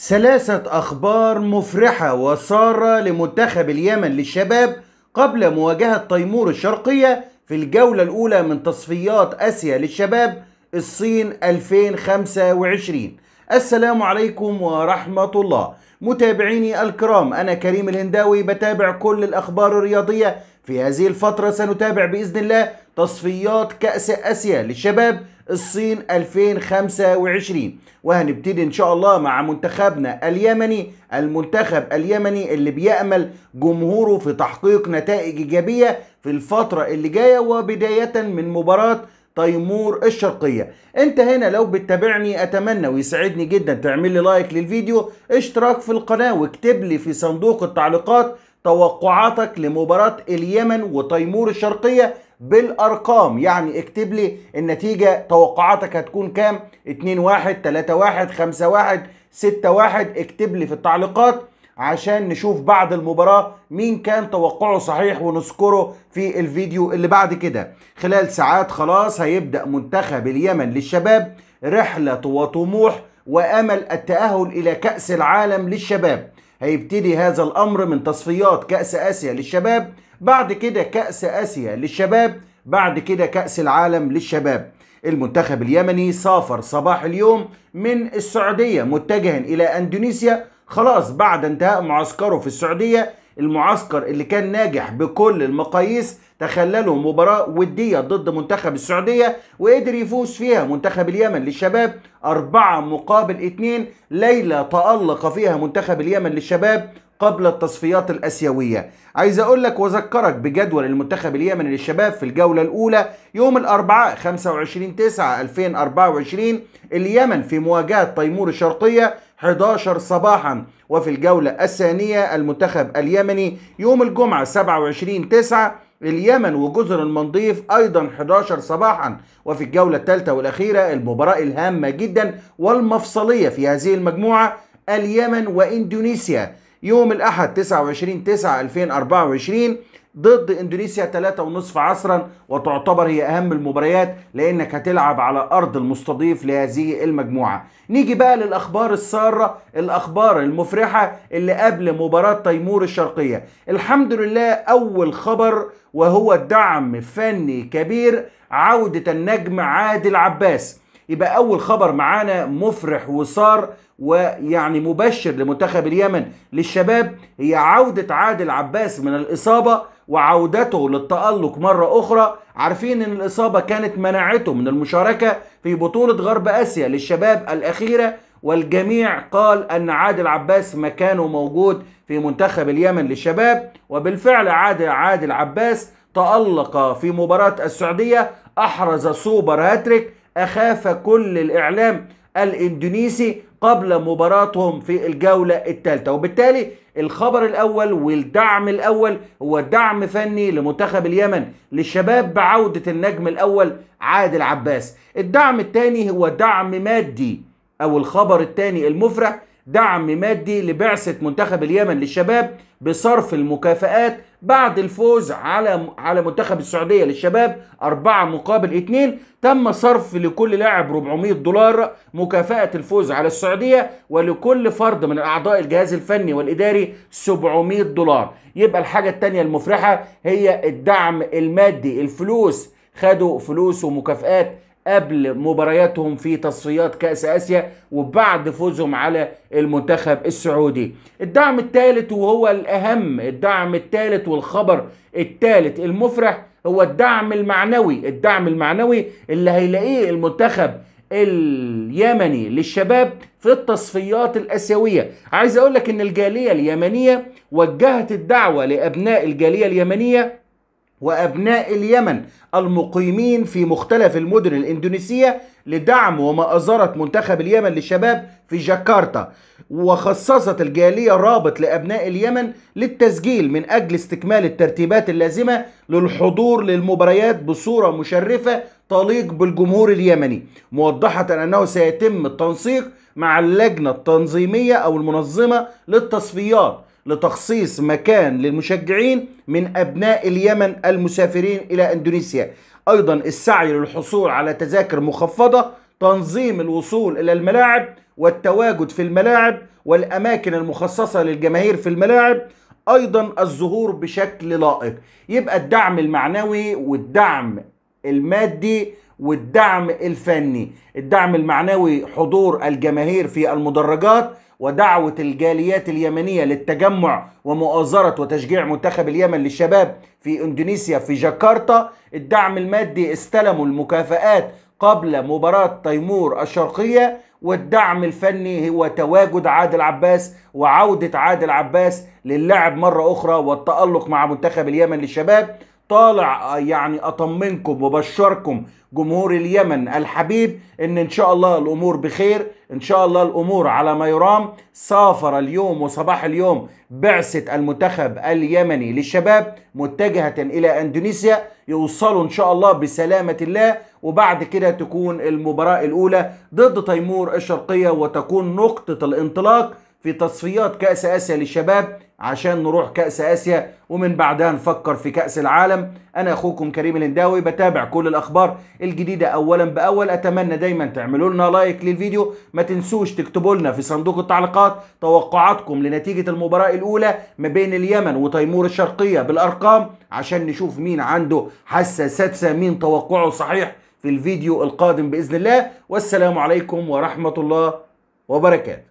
ثلاثة أخبار مفرحة وسارة لمنتخب اليمن للشباب قبل مواجهة تيمور الشرقية في الجولة الأولى من تصفيات آسيا للشباب الصين 2025 السلام عليكم ورحمة الله متابعيني الكرام أنا كريم الهنداوي بتابع كل الأخبار الرياضية في هذه الفترة سنتابع بإذن الله تصفيات كأس آسيا للشباب الصين 2025 وهنبتدي إن شاء الله مع منتخبنا اليمني المنتخب اليمني اللي بيأمل جمهوره في تحقيق نتائج إيجابية في الفترة اللي جاية وبداية من مباراة تيمور الشرقية انت هنا لو بتتابعني اتمنى ويسعدني جدا تعمل لي لايك للفيديو اشتراك في القناة واكتب لي في صندوق التعليقات توقعاتك لمباراة اليمن وتيمور الشرقية بالارقام يعني اكتب لي النتيجه توقعاتك هتكون كام 2 1 3 1 5 1 6 1 اكتب لي في التعليقات عشان نشوف بعد المباراة مين كان توقعه صحيح ونذكره في الفيديو اللي بعد كده خلال ساعات خلاص هيبدأ منتخب اليمن للشباب رحلة وطموح وأمل التأهل إلى كأس العالم للشباب هيبتدي هذا الأمر من تصفيات كأس آسيا للشباب بعد كده كأس آسيا للشباب بعد كده كأس العالم للشباب المنتخب اليمني سافر صباح اليوم من السعودية متجها إلى أندونيسيا خلاص بعد انتهاء معسكره في السعودية المعسكر اللي كان ناجح بكل المقاييس تخلله مباراة ودية ضد منتخب السعودية وقدر يفوز فيها منتخب اليمن للشباب أربعة مقابل اتنين ليلة تألق فيها منتخب اليمن للشباب قبل التصفيات الاسيويه عايز اقول لك واذكرك بجدول المنتخب اليمني للشباب في الجوله الاولى يوم الاربعاء 25 9 2024 اليمن في مواجهه تيمور الشرقيه 11 صباحا وفي الجولة الثانية المنتخب اليمني يوم الجمعة 27 9 اليمن وجزر المنضيف ايضا 11 صباحا وفي الجولة الثالثة والاخيرة المباراة الهامة جدا والمفصلية في هذه المجموعة اليمن واندونيسيا يوم الأحد 29 9 2024 ضد اندونيسيا 3 ونصف عصرا وتعتبر هي اهم المباريات لانك هتلعب على ارض المستضيف لهذه المجموعه نيجي بقى للاخبار الساره الاخبار المفرحه اللي قبل مباراه تيمور الشرقيه الحمد لله اول خبر وهو دعم فني كبير عوده النجم عادل عباس يبقى اول خبر معانا مفرح وصار ويعني مبشر لمنتخب اليمن للشباب هي عودة عادل عباس من الإصابة وعودته للتألق مرة أخرى عارفين أن الإصابة كانت منعته من المشاركة في بطولة غرب آسيا للشباب الأخيرة والجميع قال أن عادل عباس مكانه موجود في منتخب اليمن للشباب وبالفعل عادل, عادل عباس تألق في مباراة السعودية أحرز سوبر هاتريك أخاف كل الإعلام الإندونيسي قبل مباراتهم في الجولة الثالثة وبالتالي الخبر الأول والدعم الأول هو دعم فني لمنتخب اليمن للشباب بعودة النجم الأول عادل عباس الدعم الثاني هو دعم مادي أو الخبر الثاني المفرح دعم مادي لبعثة منتخب اليمن للشباب بصرف المكافآت بعد الفوز على على منتخب السعودية للشباب أربعة مقابل اتنين تم صرف لكل لاعب 400 دولار مكافأة الفوز على السعودية ولكل فرد من أعضاء الجهاز الفني والإداري 700 دولار يبقى الحاجة التانية المفرحة هي الدعم المادي الفلوس خدوا فلوس ومكافآت قبل مبارياتهم في تصفيات كأس آسيا وبعد فوزهم على المنتخب السعودي الدعم الثالث وهو الأهم الدعم الثالث والخبر الثالث المفرح هو الدعم المعنوي الدعم المعنوي اللي هيلاقيه المنتخب اليمني للشباب في التصفيات الاسيويه عايز اقول لك ان الجاليه اليمنيه وجهت الدعوه لابناء الجاليه اليمنيه وأبناء اليمن المقيمين في مختلف المدن الإندونيسية لدعم ومأزرة منتخب اليمن للشباب في جاكرتا وخصصت الجالية رابط لأبناء اليمن للتسجيل من أجل استكمال الترتيبات اللازمة للحضور للمباريات بصورة مشرفة تليق بالجمهور اليمني موضحة أنه سيتم التنسيق مع اللجنة التنظيمية أو المنظمة للتصفيات لتخصيص مكان للمشجعين من أبناء اليمن المسافرين إلى أندونيسيا أيضا السعي للحصول على تذاكر مخفضة تنظيم الوصول إلى الملاعب والتواجد في الملاعب والأماكن المخصصة للجماهير في الملاعب أيضا الظهور بشكل لائق يبقى الدعم المعنوي والدعم المادي والدعم الفني الدعم المعنوي حضور الجماهير في المدرجات ودعوة الجاليات اليمنية للتجمع ومؤازرة وتشجيع منتخب اليمن للشباب في إندونيسيا في جاكرتا الدعم المادي استلموا المكافآت قبل مباراة تيمور الشرقية والدعم الفني هو تواجد عادل عباس وعودة عادل عباس للعب مرة أخرى والتألق مع منتخب اليمن للشباب طالع آه، يعني اطمنكم وبشركم جمهور اليمن الحبيب ان ان شاء الله الامور بخير ان شاء الله الامور على ما يرام سافر اليوم وصباح اليوم بعثه المنتخب اليمني للشباب متجهه الى اندونيسيا يوصلوا ان شاء الله بسلامه الله وبعد كده تكون المباراه الاولى ضد تيمور الشرقيه وتكون نقطه الانطلاق في تصفيات كأس آسيا للشباب عشان نروح كأس آسيا ومن بعدها نفكر في كأس العالم أنا أخوكم كريم الهنداوي بتابع كل الأخبار الجديدة أولا بأول أتمنى دايما تعملوا لنا لايك للفيديو ما تنسوش تكتبوا لنا في صندوق التعليقات توقعاتكم لنتيجة المباراة الأولى ما بين اليمن وتيمور الشرقية بالأرقام عشان نشوف مين عنده حاسة سادسة مين توقعه صحيح في الفيديو القادم بإذن الله والسلام عليكم ورحمة الله وبركاته